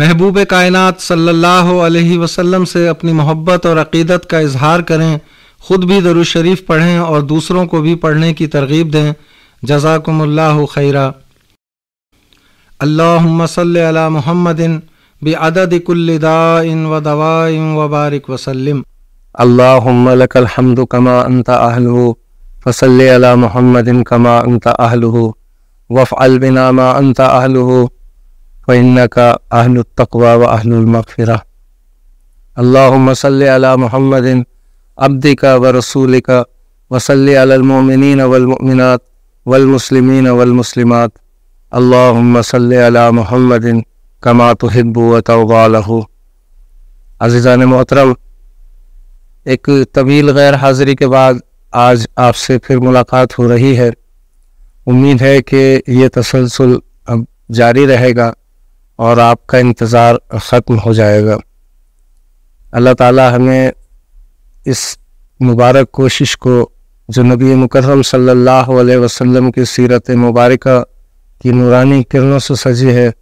महबूब कायनात सल्लल्लाहु अलैहि वसल्लम से अपनी मोहब्बत और अकीदत का इजहार करें खुद भी दरुज शरीफ पढ़ें और दूसरों को भी पढ़ने की तरगीब दें जजाकमल्ला खैरा अल्लाम सल महमदिन बेअददिकुल्लदाइन व दवा व बारिक वसलम अल्लाहमद कमा अनता अहल फसल महमदिन कमा अनता अहल वफ़ अलबिनामा अनता अहल التقوى का المغفرة اللهم صل على محمد عبدك ورسولك وصل व المؤمنين والمؤمنات والمسلمين والمسلمات اللهم صل على محمد كما تحب وترضى له عزيزان मोहतरम एक तवील गैर हाज़िरी के बाद आज आपसे फिर मुलाकात हो रही है उम्मीद है कि ये तसलसल अब जारी रहेगा और आपका इंतज़ार ख़त्म हो जाएगा अल्लाह ताला हमें इस मुबारक कोशिश को जो नबी मुकरम सल्लल्लाहु अलैहि वसल्लम की सीरत मुबारक की नूरानी किरणों से सजी है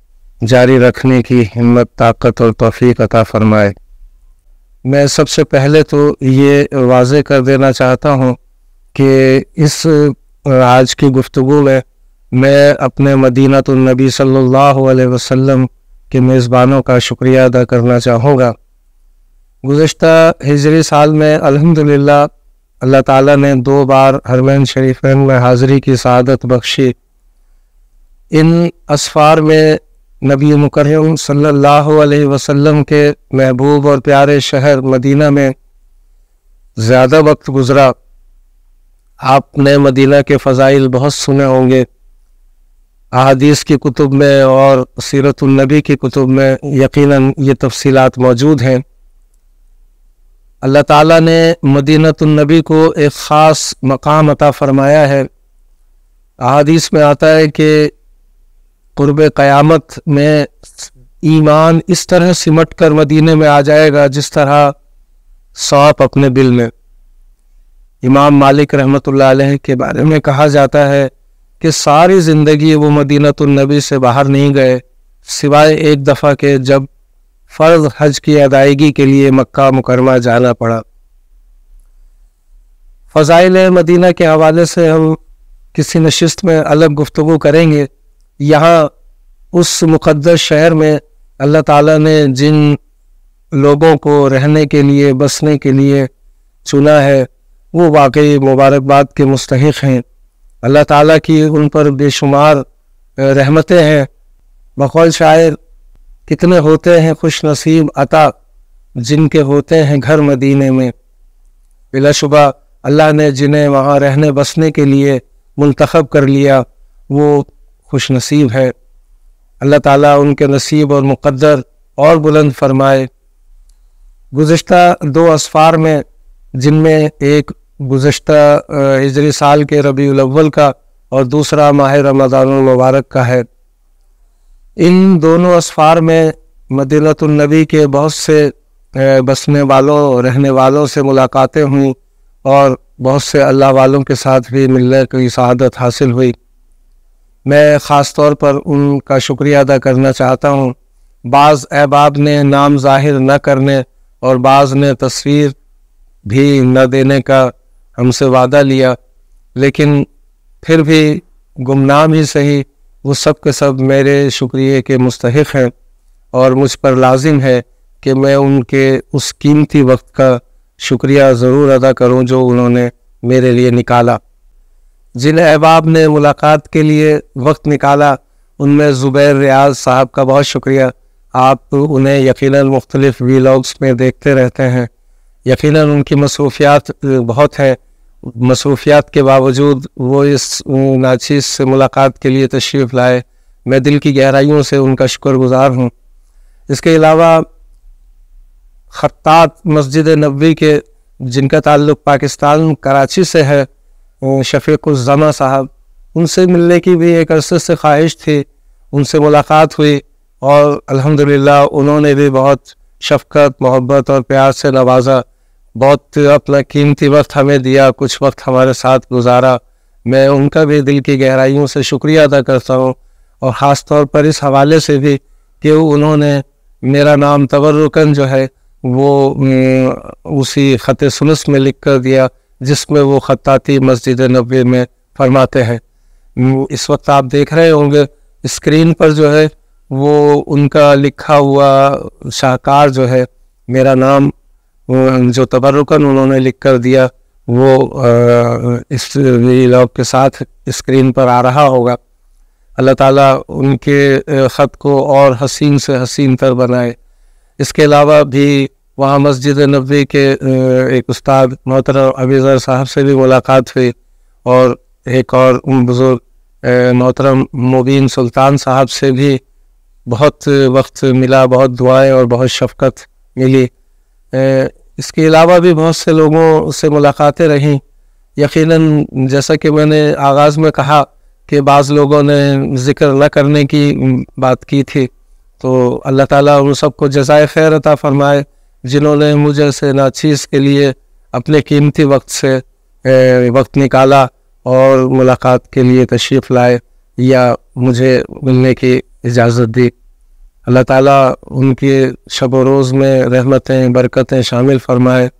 जारी रखने की हिम्मत ताकत और तोफ़ी अता फ़रमाए मैं सबसे पहले तो ये वाज कर देना चाहता हूँ कि इस आज की गुफ्तु में मैं अपने मदीना तो नबी सल्लल्लाहु अलैहि वसल्लम के मेज़बानों का शुक्रिया अदा करना चाहूँगा गुज्त हिजरी साल में अल्हम्दुलिल्लाह अल्लाह ताला ने दो बार हरमैन शरीफन में हाज़री की शहादत बख्शी इन असफार में नबी मुकरम सल्ला वसम वसल्लम के महबूब और प्यारे शहर मदीना में ज़्यादा वक्त गुज़रा आपने मदीना के फ़जाइल बहुत सुने होंगे अदीस की कुतुब में और सीरतुलनबी की कुतुब में यकीनन ये तफसीलात मौजूद हैं अल्लाह ताला ने मदीनतुलनबी को एक ख़ास मकाम अता फ़रमाया है अदीस में आता है कि क़ुरब क़यामत में ईमान इस तरह सिमट कर मदीने में आ जाएगा जिस तरह सौंप अपने दिल में इमाम मालिक रहमत के बारे में कहा जाता है कि सारी ज़िंदगी वो मदीनतुलनबी से बाहर नहीं गए सिवाय एक दफ़ा के जब फ़र्ज हज की अदायगी के लिए मक्का मुकरमा जाना पड़ा फ़जाइल मदीना के हवाले से हम किसी नशस्त में अलग गुफ्तु करेंगे यहाँ उस मुक़दस शहर में अल्लाह ताला ने जिन लोगों को रहने के लिए बसने के लिए चुना है वो वाकई मुबारकबाद के मुस्तक हैं अल्लाह ताला की उन पर बेशुमार रहमतें हैं बकौल शायर कितने होते हैं खुश नसीब अता जिनके होते हैं घर मदीने में बिलाशुबा अल्लाह ने जिन्हें वहाँ रहने बसने के लिए मंतखब कर लिया वो खुश नसीब है अल्लाह ताला उनके नसीब और मुकद्दर और बुलंद फरमाए गुज्त दो असफ़ार में जिनमें एक गुज्त हिजरी साल के रबी अव्वल का और दूसरा माह रमज़ान मुबारक का है इन दोनों असफार में मदीनतुलनबी के बहुत से बसने वालों रहने वालों से मुलाकातें हुईं और बहुत से अल्लाह वालों के साथ भी मिलने की शहादत हासिल हुई मैं ख़ास तौर पर उनका शुक्रिया अदा करना चाहता हूँ बाज़ अहबाब ने नाम जाहिर न करने और बाज़ ने तस्वीर भी न देने का हमसे वादा लिया लेकिन फिर भी गुमनाम ही सही वो सब के सब मेरे शुक्रिया के मुस्तक हैं और मुझ पर लाजिम है कि मैं उनके उस कीमती वक्त का शुक्रिया ज़रूर अदा करूं जो उन्होंने मेरे लिए निकाला जिन अहबाब ने मुलाकात के लिए वक्त निकाला उनमें ज़ुबैर रियाज साहब का बहुत शुक्रिया आप उन्हें यकीनन मुख्तलिफ़ वीलॉग्स में देखते रहते हैं यकीन उनकी मसरूफियात बहुत है मसरूफियात के बावजूद वो इस नाचीज से मुलाकात के लिए तशरीफ़ लाए मैं दिल की गहराइयों से उनका शुक्रगुजार हूँ इसके अलावा खत्त मस्जिद नबी के जिनका ताल्लुक पाकिस्तान कराची से है शफीक़ुलज़मा साहब उनसे मिलने की भी एक अरसे से ख्वाहिश थी उनसे मुलाकात हुई और अल्हम्दुलिल्लाह उन्होंने भी बहुत शफकत मोहब्बत और प्यार से नवाजा बहुत अपना कीमती वक्त हमें दिया कुछ वक्त हमारे साथ गुजारा मैं उनका भी दिल की गहराइयों से शुक्रिया अदा करता हूँ और ख़ास तौर पर इस हवाले से भी कि उन्होंने मेरा नाम तवरुकन जो है वो उसी ख़त सुनस में लिख कर दिया जिसमें वो ख़ताती मस्जिद नबे में फरमाते हैं इस वक्त आप देख रहे होंगे स्क्रीन पर जो है वो उनका लिखा हुआ शाहकार जो है मेरा नाम जो तबरुकन उन्होंने लिख कर दिया वो इस लॉग के साथ स्क्रीन पर आ रहा होगा अल्लाह ताला उनके ख़त को और हसीन से हसीन तर बनाए इसके अलावा भी वहाँ मस्जिद नबी के एक उस्ताद मोहतर अबीज़र साहब से भी मुलाकात हुई और एक और बुज़ुर्ग मोहतरम मुबीन सुल्तान साहब से भी बहुत वक्त मिला बहुत दुआएं और बहुत शफकत मिली इसके अलावा भी बहुत से लोगों से मुलाकातें रहीं यकीनन जैसा कि मैंने आगाज़ में कहा कि बाज़ लोगों ने ज़िक्र न करने की बात की थी तो अल्लाह ताला उन सबको जजाय खैर अता फ़रमाए जिन्होंने मुझे से नाचीज़ के लिए अपने कीमती वक्त से वक्त निकाला और मुलाकात के लिए तशरीफ़ लाए या मुझे मिलने की इजाज़त दी अल्लाह ताला उनके शब रोज़ में रहमतें बरकतें शामिल फरमाए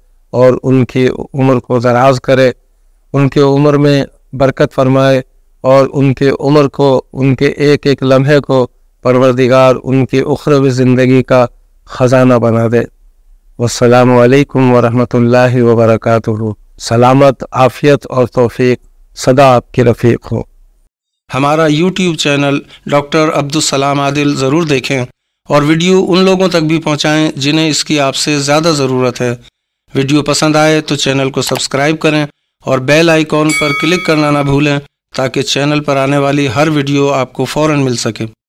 और उनकी उम्र को दराज करे उनके उम्र में बरकत फरमाए और उनके उम्र को उनके एक एक लम्हे को परवरदिगार उनकी उखरव ज़िंदगी का ख़जाना बना दे वालकम वरहमतुल्लाह वबरकatuh सलामत आफ़ियत और तोफ़ी सदा आपके रफ़ीक हो हमारा यूट्यूब चैनल डॉक्टर सलाम आदिल ज़रूर देखें और वीडियो उन लोगों तक भी पहुंचाएं जिन्हें इसकी आपसे ज़्यादा ज़रूरत है वीडियो पसंद आए तो चैनल को सब्सक्राइब करें और बेल आइकॉन पर क्लिक करना ना भूलें ताकि चैनल पर आने वाली हर वीडियो आपको फ़ौर मिल सके